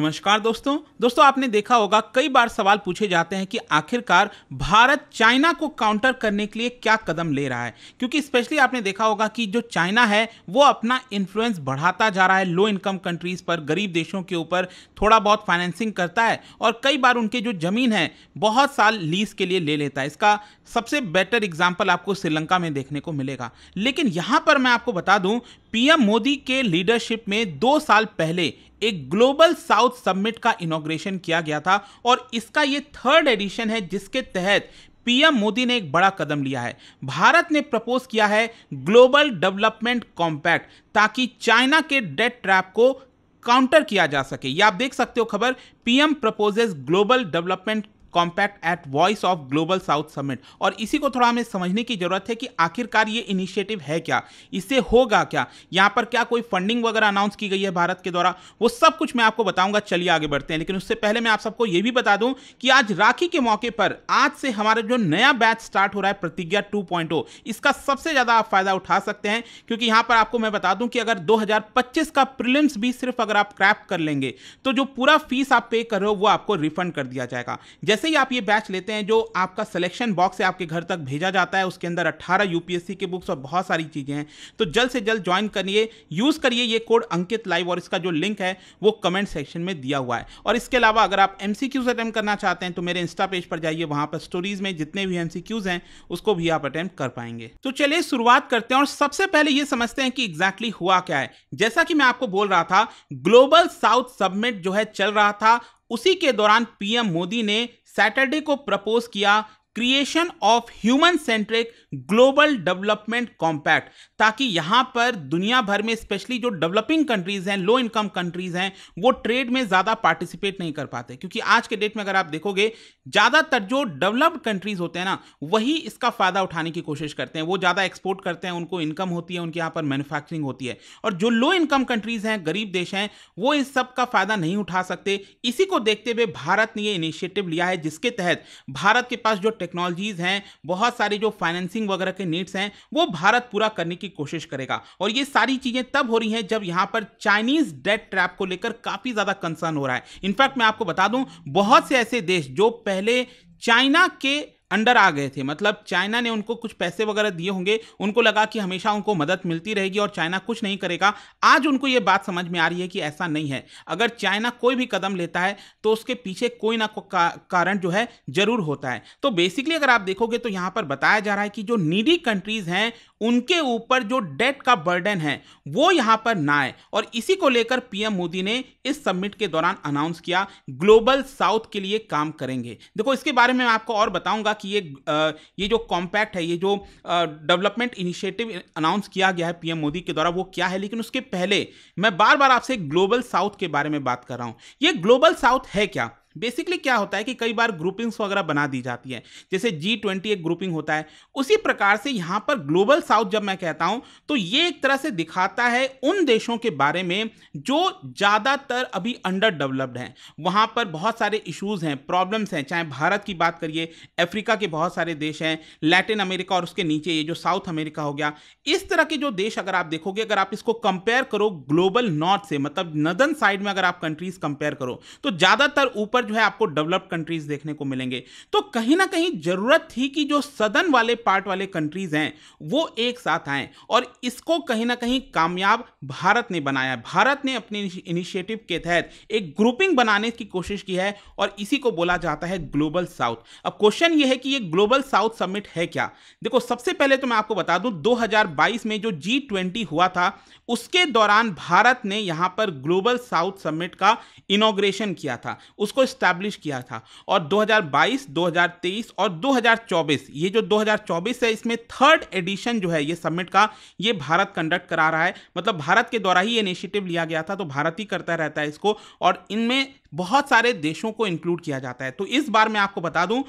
नमस्कार दोस्तों दोस्तों आपने देखा होगा कई बार सवाल पूछे जाते हैं कि आखिरकार भारत चाइना को काउंटर करने के लिए क्या कदम ले रहा है क्योंकि स्पेशली आपने देखा होगा कि जो चाइना है वो अपना इन्फ्लुएंस बढ़ाता जा रहा है लो इनकम कंट्रीज पर गरीब देशों के ऊपर थोड़ा बहुत फाइनेंसिंग करता है और कई बार उनके जो जमीन है बहुत साल लीज के लिए ले लेता है इसका सबसे बेटर एग्जाम्पल आपको श्रीलंका में देखने को मिलेगा लेकिन यहाँ पर मैं आपको बता दूं पीएम मोदी के लीडरशिप में दो साल पहले एक ग्लोबल साउथ समिट का इनोग्रेशन किया गया था और इसका ये थर्ड एडिशन है जिसके तहत पीएम मोदी ने एक बड़ा कदम लिया है भारत ने प्रपोज किया है ग्लोबल डेवलपमेंट कॉम्पैक्ट ताकि चाइना के डेट ट्रैप को काउंटर किया जा सके ये आप देख सकते हो खबर PM proposes global development compact at voice of global south summit और इसी को थोड़ा हमें समझने की ज़रूरत है कि आखिरकार ये इनिशिएटिव है क्या इससे होगा क्या यहाँ पर क्या कोई फंडिंग वगैरह अनाउंस की गई है भारत के द्वारा वो सब कुछ मैं आपको बताऊंगा चलिए आगे बढ़ते हैं लेकिन उससे पहले मैं आप सबको ये भी बता दूँ कि आज राखी के मौके पर आज से हमारा जो नया बैच स्टार्ट हो रहा है प्रतिज्ञा टू oh, इसका सबसे ज़्यादा आप फायदा उठा सकते हैं क्योंकि यहाँ पर आपको मैं बता दूँ कि अगर दो का प्रिलिम्स भी सिर्फ अगर आप क्रैप कर लेंगे तो जो पूरा फीस आप पे कर रहे हो वो आपको रिफंड कर दिया जाएगा जैसे जैसे ही आप ये बैच लेते हैं जो आपका सिलेक्शन बॉक्स है आपके घर तक भेजा जाता है उसके अंदर 18 यूपीएससी के बुक्स और बहुत सारी चीज़ें हैं तो जल्द से जल्द ज्वाइन करिए यूज़ करिए ये कोड अंकित लाइव और इसका जो लिंक है वो कमेंट सेक्शन में दिया हुआ है और इसके अलावा अगर आप एम सी अटैम्प्ट करना चाहते हैं तो मेरे इंस्टा पेज पर जाइए वहाँ पर स्टोरीज में जितने भी एम हैं उसको भी आप अटैम्प्ट कर पाएंगे तो चलिए शुरुआत करते हैं और सबसे पहले ये समझते हैं कि एग्जैक्टली हुआ क्या है जैसा कि मैं आपको बोल रहा था ग्लोबल साउथ सबमिट जो है चल रहा था उसी के दौरान पीएम मोदी ने सैटरडे को प्रपोज किया creation of human centric global development compact ताकि यहां पर दुनिया भर में स्पेशली जो डेवलपिंग कंट्रीज हैं लो इनकम कंट्रीज हैं वो ट्रेड में ज़्यादा पार्टिसिपेट नहीं कर पाते क्योंकि आज के डेट में अगर आप देखोगे ज़्यादातर जो डेवलप्ड कंट्रीज होते हैं ना वही इसका फ़ायदा उठाने की कोशिश करते हैं वो ज़्यादा एक्सपोर्ट करते हैं उनको इनकम होती है उनके यहाँ पर मैन्युफैक्चरिंग होती है और जो लो इनकम कंट्रीज हैं गरीब देश हैं वो इस सब का फ़ायदा नहीं उठा सकते इसी को देखते हुए भारत ने ये इनिशिएटिव लिया है जिसके तहत भारत के पास जो टेक्नोलॉजीज़ हैं बहुत सारी जो फाइनेंसिंग वगैरह के नीड्स हैं वो भारत पूरा करने की कोशिश करेगा और ये सारी चीज़ें तब हो रही हैं जब यहाँ पर चाइनीज़ डेट ट्रैप को लेकर काफ़ी ज़्यादा कंसर्न हो रहा है इनफैक्ट मैं आपको बता दूँ बहुत से ऐसे देश जो पहले चाइना के अंडर आ गए थे मतलब चाइना ने उनको कुछ पैसे वगैरह दिए होंगे उनको लगा कि हमेशा उनको मदद मिलती रहेगी और चाइना कुछ नहीं करेगा आज उनको ये बात समझ में आ रही है कि ऐसा नहीं है अगर चाइना कोई भी कदम लेता है तो उसके पीछे कोई ना कोई का, कारण जो है जरूर होता है तो बेसिकली अगर आप देखोगे तो यहाँ पर बताया जा रहा है कि जो नीडी कंट्रीज हैं उनके ऊपर जो डेट का बर्डन है वो यहाँ पर ना आए और इसी को लेकर पीएम मोदी ने इस समिट के दौरान अनाउंस किया ग्लोबल साउथ के लिए काम करेंगे देखो इसके बारे में मैं आपको और बताऊंगा कि ये ये जो कॉम्पैक्ट है ये जो डेवलपमेंट इनिशिएटिव अनाउंस किया गया है पीएम मोदी के द्वारा वो क्या है लेकिन उसके पहले मैं बार बार आपसे ग्लोबल साउथ के बारे में बात कर रहा हूँ ये ग्लोबल साउथ है क्या बेसिकली क्या होता है कि कई बार ग्रुपिंग्स वगैरह बना दी जाती है जैसे जी ट्वेंटी एक ग्रुपिंग होता है उसी प्रकार से यहाँ पर ग्लोबल साउथ जब मैं कहता हूँ तो ये एक तरह से दिखाता है उन देशों के बारे में जो ज़्यादातर अभी अंडर डेवलप्ड हैं वहाँ पर बहुत सारे इशूज़ हैं प्रॉब्लम्स हैं चाहे भारत की बात करिए अफ्रीका के बहुत सारे देश हैं लैटिन अमेरिका और उसके नीचे ये जो साउथ अमेरिका हो गया इस तरह के जो देश अगर आप देखोगे अगर आप इसको कंपेयर करो ग्लोबल नॉर्थ से मतलब नदन साइड में अगर आप कंट्रीज कंपेयर करो तो ज़्यादातर ऊपर जो है आपको डेवलप्ड कंट्रीज देखने को मिलेंगे तो कहीं ना कहीं जरूरत थी कि जो सदन वाले पार्ट वाले कंट्रीज हैं वो एक साथ आए और इसको कहीं ना कहीं कामयाब भारत ने बनाया भारत ने अपने इनिशिएटिव के तहत एक ग्रुपिंग बनाने की कोशिश की है और इसी को बोला जाता है ग्लोबल साउथ अब क्वेश्चन यह है कि ये ग्लोबल साउथ समिट है क्या देखो सबसे पहले तो मैं आपको बता दूं 2022 में जो जी हुआ था उसके दौरान भारत ने यहां पर ग्लोबल साउथ समिट का इनोग्रेशन किया था उसको इस्टेब्लिश किया था और 2022, 2023 और 2024 ये जो 2024 है इसमें थर्ड एडिशन जो है ये समिट का ये भारत कंडक्ट करा रहा है मतलब भारत के द्वारा ही इनिशिएटिव लिया गया था तो भारत ही करता रहता है इसको और इनमें बहुत सारे देशों को इंक्लूड किया जाता है तो इस बार मैं आपको बता दूं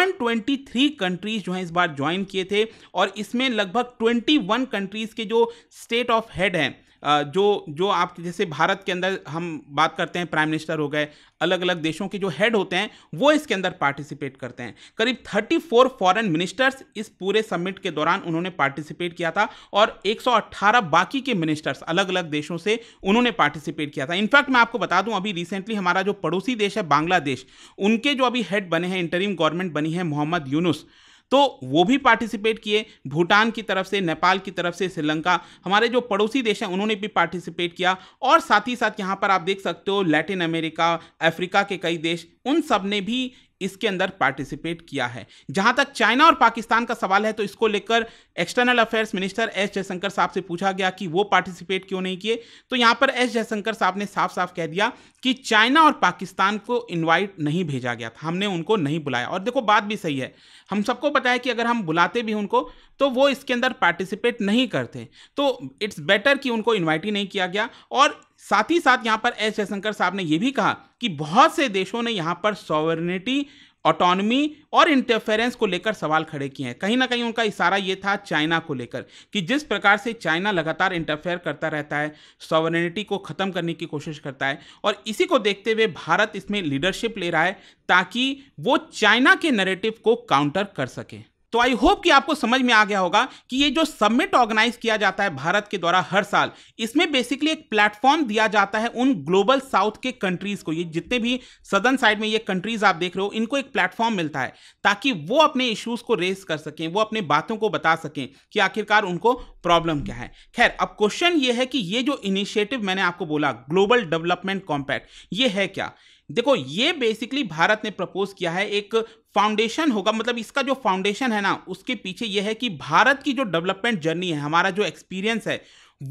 123 कंट्रीज जो हैं इस बार ज्वाइन किए थे और इसमें लगभग 21 कंट्रीज के जो स्टेट ऑफ हेड हैं जो जो आप जैसे भारत के अंदर हम बात करते हैं प्राइम मिनिस्टर हो गए अलग अलग देशों के जो हेड होते हैं वो इसके अंदर पार्टिसिपेट करते हैं करीब 34 फॉरेन मिनिस्टर्स इस पूरे समिट के दौरान उन्होंने पार्टिसिपेट किया था और 118 बाकी के मिनिस्टर्स अलग अलग देशों से उन्होंने पार्टिसिपेट किया था इनफैक्ट मैं आपको बता दूं अभी रिसेंटली हमारा जो पड़ोसी देश है बांग्लादेश उनके जो अभी हेड बने हैं इंटरीम गवर्नमेंट बनी है मोहम्मद यूनुस तो वो भी पार्टिसिपेट किए भूटान की तरफ से नेपाल की तरफ से श्रीलंका हमारे जो पड़ोसी देश हैं उन्होंने भी पार्टिसिपेट किया और साथ ही साथ यहाँ पर आप देख सकते हो लैटिन अमेरिका अफ्रीका के कई देश उन सब ने भी इसके अंदर पार्टिसिपेट किया है जहां तक चाइना और पाकिस्तान का सवाल है तो इसको लेकर external affairs minister S Jaishankar साहब से पूछा गया कि वो पार्टिसिपेट क्यों नहीं किए तो यहां पर एस जयशंकर साहब ने साफ साफ कह दिया कि चाइना और पाकिस्तान को इन्वाइट नहीं भेजा गया था हमने उनको नहीं बुलाया और देखो बात भी सही है हम सबको पता है कि अगर हम बुलाते भी उनको तो वो इसके अंदर पार्टिसिपेट नहीं करते तो इट्स बेटर कि उनको इन्वाइट ही नहीं किया गया और साथ ही साथ यहाँ पर एस जयशंकर साहब ने यह भी कहा कि बहुत से देशों ने यहाँ पर सॉवर्निटी ऑटोनमी और इंटरफेरेंस को लेकर सवाल खड़े किए हैं कहीं ना कहीं उनका इशारा ये था चाइना को लेकर कि जिस प्रकार से चाइना लगातार इंटरफेयर करता रहता है सॉवरेनिटी को ख़त्म करने की कोशिश करता है और इसी को देखते हुए भारत इसमें लीडरशिप ले रहा है ताकि वो चाइना के नरेटिव को काउंटर कर सके तो आई होप कि आपको समझ में आ गया होगा कि ये जो सबमिट ऑर्गेनाइज किया जाता है भारत के द्वारा हर साल इसमें बेसिकली एक प्लेटफॉर्म दिया जाता है उन ग्लोबल साउथ के कंट्रीज को ये जितने भी सदर्न साइड में ये कंट्रीज आप देख रहे हो इनको एक प्लेटफॉर्म मिलता है ताकि वो अपने इश्यूज को रेस कर सकें वो अपने बातों को बता सकें कि आखिरकार उनको प्रॉब्लम क्या है खैर अब क्वेश्चन ये है कि ये जो इनिशिएटिव मैंने आपको बोला ग्लोबल डेवलपमेंट कॉम्पैक्ट ये है क्या देखो ये बेसिकली भारत ने प्रपोज किया है एक फाउंडेशन होगा मतलब इसका जो फाउंडेशन है ना उसके पीछे यह है कि भारत की जो डेवलपमेंट जर्नी है हमारा जो एक्सपीरियंस है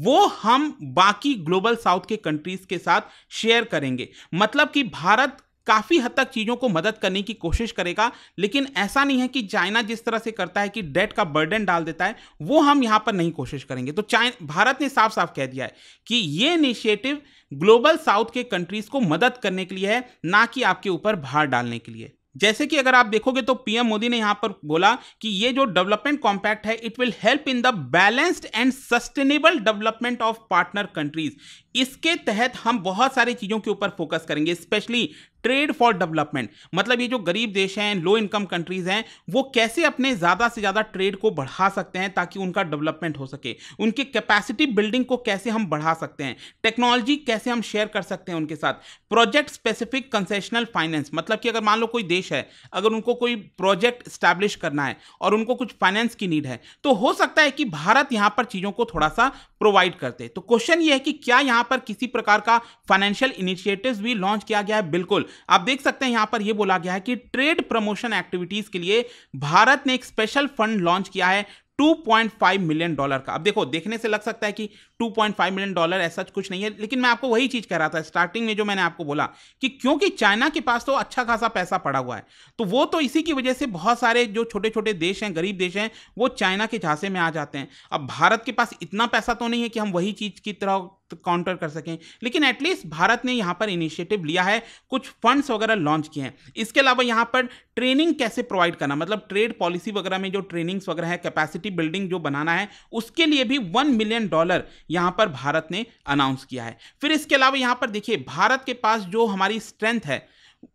वो हम बाकी ग्लोबल साउथ के कंट्रीज के साथ शेयर करेंगे मतलब कि भारत काफ़ी हद तक चीज़ों को मदद करने की कोशिश करेगा लेकिन ऐसा नहीं है कि चाइना जिस तरह से करता है कि डेट का बर्डन डाल देता है वो हम यहाँ पर नहीं कोशिश करेंगे तो चाइना भारत ने साफ साफ कह दिया है कि ये इनिशिएटिव ग्लोबल साउथ के कंट्रीज को मदद करने के लिए है ना कि आपके ऊपर भार डालने के लिए जैसे कि अगर आप देखोगे तो पीएम मोदी ने यहां पर बोला कि ये जो डेवलपमेंट कॉम्पैक्ट है it will help in the balanced and sustainable development of partner countries इसके तहत हम बहुत सारी चीज़ों के ऊपर फोकस करेंगे स्पेशली ट्रेड फॉर डेवलपमेंट मतलब ये जो गरीब देश हैं लो इनकम कंट्रीज हैं वो कैसे अपने ज़्यादा से ज़्यादा ट्रेड को बढ़ा सकते हैं ताकि उनका डेवलपमेंट हो सके उनकी कैपेसिटी बिल्डिंग को कैसे हम बढ़ा सकते हैं टेक्नोलॉजी कैसे हम शेयर कर सकते हैं उनके साथ प्रोजेक्ट स्पेसिफिक कंसेशनल फाइनेंस मतलब कि अगर मान लो कोई देश है अगर उनको कोई प्रोजेक्ट स्टैब्लिश करना है और उनको कुछ फाइनेंस की नीड है तो हो सकता है कि भारत यहां पर चीज़ों को थोड़ा सा प्रोवाइड करते तो क्वेश्चन ये है कि क्या यहां पर किसी प्रकार का फाइनेंशियल इनिशिएटिव भी लॉन्च किया गया है बिल्कुल आप देख सकते हैं यहां पर यह बोला गया है कि ट्रेड प्रमोशन एक्टिविटीज के लिए भारत ने एक स्पेशल फंड लॉन्च किया है 2.5 मिलियन डॉलर का अब देखो देखने से लग सकता है कि 2.5 मिलियन डॉलर ऐसा कुछ नहीं है लेकिन मैं आपको वही चीज़ कह रहा था स्टार्टिंग में जो मैंने आपको बोला कि क्योंकि चाइना के पास तो अच्छा खासा पैसा पड़ा हुआ है तो वो तो इसी की वजह से बहुत सारे जो छोटे छोटे देश हैं गरीब देश हैं वो चाइना के झांसे में आ जाते हैं अब भारत के पास इतना पैसा तो नहीं है कि हम वही चीज़ की तरह काउंटर कर सकें लेकिन एटलीस्ट भारत ने यहाँ पर इनिशिएटिव लिया है कुछ फंड्स वगैरह लॉन्च किए हैं इसके अलावा यहाँ पर ट्रेनिंग कैसे प्रोवाइड करना मतलब ट्रेड पॉलिसी वगैरह में जो ट्रेनिंग्स वगैरह है कैपेसिटी बिल्डिंग जो बनाना है उसके लिए भी वन मिलियन डॉलर यहां पर भारत ने अनाउंस किया है फिर इसके अलावा यहां पर देखिए भारत के पास जो हमारी स्ट्रेंथ है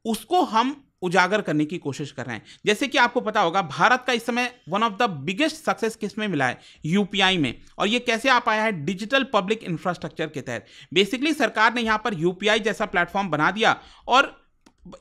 उसको हम उजागर करने की कोशिश कर रहे हैं जैसे कि आपको पता होगा भारत का इस समय one of the biggest success किस में मिला है यूपीआई में और ये कैसे आप पाया है डिजिटल पब्लिक इंफ्रास्ट्रक्चर के तहत बेसिकली सरकार ने यहाँ पर यूपीआई जैसा प्लेटफॉर्म बना दिया और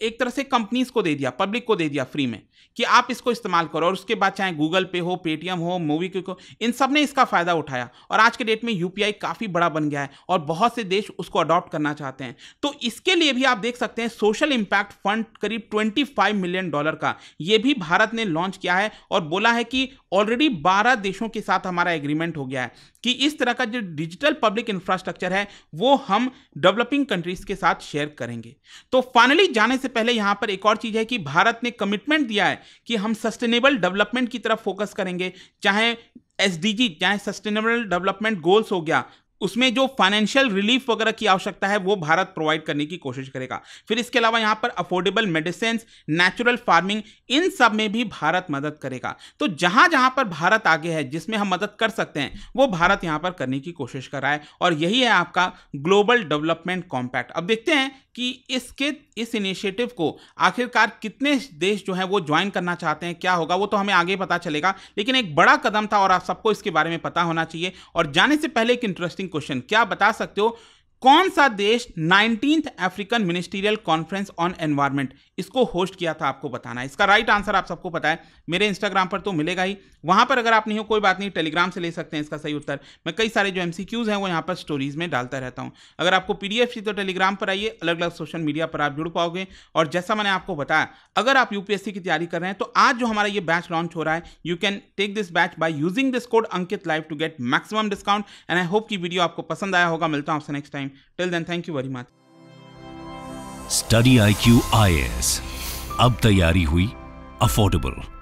एक तरह से कंपनीज को दे दिया पब्लिक को दे दिया फ्री में कि आप इसको इस्तेमाल करो और उसके बाद चाहे गूगल पे हो पेटीएम हो मूवी क्विक हो इन सब ने इसका फ़ायदा उठाया और आज के डेट में यू काफ़ी बड़ा बन गया है और बहुत से देश उसको अडॉप्ट करना चाहते हैं तो इसके लिए भी आप देख सकते हैं सोशल इम्पैक्ट फंड करीब ट्वेंटी मिलियन डॉलर का ये भी भारत ने लॉन्च किया है और बोला है कि ऑलरेडी 12 देशों के साथ हमारा एग्रीमेंट हो गया है कि इस तरह का जो डिजिटल पब्लिक इंफ्रास्ट्रक्चर है वो हम डेवलपिंग कंट्रीज के साथ शेयर करेंगे तो फाइनली जाने से पहले यहां पर एक और चीज़ है कि भारत ने कमिटमेंट दिया है कि हम सस्टेनेबल डेवलपमेंट की तरफ फोकस करेंगे चाहे एस चाहे सस्टेनेबल डेवलपमेंट गोल्स हो गया उसमें जो फाइनेंशियल रिलीफ वगैरह की आवश्यकता है वो भारत प्रोवाइड करने की कोशिश करेगा फिर इसके अलावा यहाँ पर अफोर्डेबल मेडिसिन नेचुरल फार्मिंग इन सब में भी भारत मदद करेगा तो जहाँ जहाँ पर भारत आगे है जिसमें हम मदद कर सकते हैं वो भारत यहाँ पर करने की कोशिश कर रहा है और यही है आपका ग्लोबल डेवलपमेंट कॉम्पैक्ट अब देखते हैं कि इसके इस इनिशिएटिव को आखिरकार कितने देश जो हैं वो ज्वाइन करना चाहते हैं क्या होगा वो तो हमें आगे पता चलेगा लेकिन एक बड़ा कदम था और आप सबको इसके बारे में पता होना चाहिए और जाने से पहले एक इंटरेस्टिंग क्वेश्चन क्या बता सकते हो कौन सा देश nineteen African ministerial conference on environment इसको होस्ट किया था आपको बताना है इसका राइट आंसर आप सबको पता है मेरे इंस्टाग्राम पर तो मिलेगा ही वहां पर अगर आप नहीं हो कोई बात नहीं टेलीग्राम से ले सकते हैं इसका सही उत्तर मैं कई सारे जो एमसीक्यूज हैं वो यहाँ पर स्टोरीज में डालता रहता हूँ अगर आपको पीडीएफ चाहिए तो टेलीग्राम पर आइए अलग अलग सोशल मीडिया पर आप जुड़ पाओगे और जैसा मैंने आपको बताया अगर आप यूपीएससी की तैयारी कर रहे हैं तो आज जो हमारा ये बैच लॉन्च हो रहा है you can take this batch by using this code Ankit live to get maximum discount and I hope की वीडियो आपको पसंद आया होगा मिलता हूँ आपसे next time time. Till then, thank you very much. Study IQ IS. अब तैयारी हुई अफोर्डेबल